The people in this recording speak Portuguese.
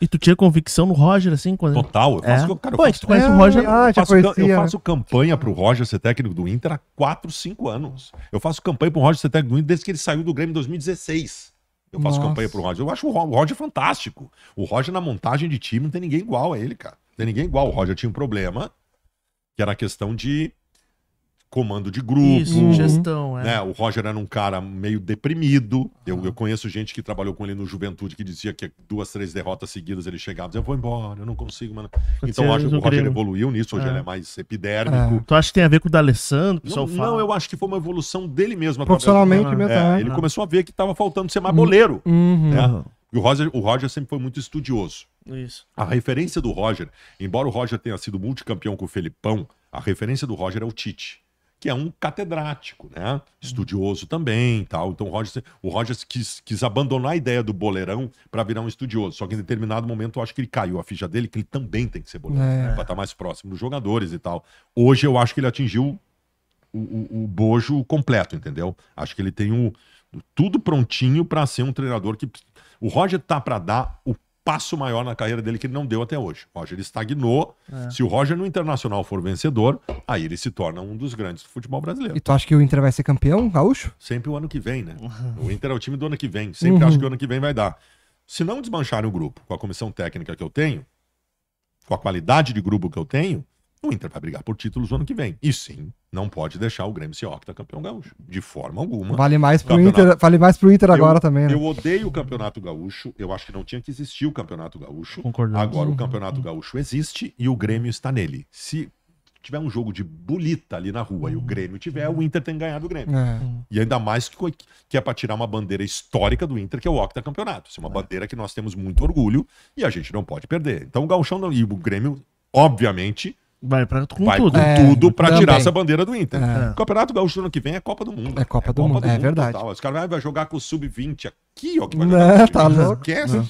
E tu tinha convicção no Roger, assim? Quando... Total. Eu faço, é. cara, eu Pô, faço... tu conhece é, o Roger? Ah, eu, faço, eu faço campanha pro Roger ser técnico do Inter há 4, 5 anos. Eu faço campanha pro Roger ser técnico do Inter desde que ele saiu do Grêmio em 2016. Eu faço Nossa. campanha pro Roger. Eu acho o Roger fantástico. O Roger na montagem de time não tem ninguém igual a ele, cara. Não tem ninguém igual. O Roger tinha um problema, que era a questão de comando de grupo. Isso, uhum. gestão, é. Né? O Roger era um cara meio deprimido. Ah. Eu, eu, conheço gente que trabalhou com ele no Juventude que dizia que duas, três derrotas seguidas ele chegava e dizia, eu vou embora, eu não consigo, mano. Então eu acho que o Roger creio. evoluiu nisso, hoje é. ele é mais epidérmico. É. Tu acha que tem a ver com o D'Alessandro, não, não, eu acho que foi uma evolução dele mesmo. Profissionalmente mesmo. É, é. ele ah. começou a ver que estava faltando ser mais boleiro. Uhum. uhum. Né? E o Roger, o Roger sempre foi muito estudioso. Isso. A referência do Roger, embora o Roger tenha sido multicampeão com o Felipão, a referência do Roger é o Tite que é um catedrático, né? Estudioso também tal. Então o Rogers, o Rogers quis, quis abandonar a ideia do boleirão para virar um estudioso. Só que em determinado momento eu acho que ele caiu a ficha dele, que ele também tem que ser boleirão, é. né? para estar tá mais próximo dos jogadores e tal. Hoje eu acho que ele atingiu o, o, o bojo completo, entendeu? Acho que ele tem o, tudo prontinho para ser um treinador que. O Roger tá para dar o passo maior na carreira dele que ele não deu até hoje. Roger estagnou. É. Se o Roger no Internacional for vencedor, aí ele se torna um dos grandes do futebol brasileiro. E tu acha que o Inter vai ser campeão, gaúcho? Sempre o ano que vem, né? Uhum. O Inter é o time do ano que vem. Sempre uhum. acho que o ano que vem vai dar. Se não desmancharem o grupo com a comissão técnica que eu tenho, com a qualidade de grupo que eu tenho, o Inter vai brigar por títulos no ano que vem. E sim, não pode deixar o Grêmio ser octacampeão gaúcho. De forma alguma. Vale mais pro, campeonato... Inter, vale mais pro Inter agora também. Né? Eu odeio o Campeonato Gaúcho. Eu acho que não tinha que existir o Campeonato Gaúcho. Concordo. Agora o Campeonato Gaúcho existe e o Grêmio está nele. Se tiver um jogo de bolita ali na rua e o hum. Grêmio tiver, o Inter tem ganhado o Grêmio. É. E ainda mais que, que é para tirar uma bandeira histórica do Inter, que é o octacampeonato. Isso é uma é. bandeira que nós temos muito orgulho e a gente não pode perder. Então o Gauchão não... e o Grêmio, obviamente Vai pra, com vai tudo. Com é, tudo pra também. tirar essa bandeira do Inter. É. Campeonato Gaúcho ano que vem é Copa do Mundo. É Copa, é do, Copa do, mundo, do é Mundo, é verdade. Os caras vão jogar com o Sub-20 aqui, ó. Que vai jogar tá não, tá louco. Não.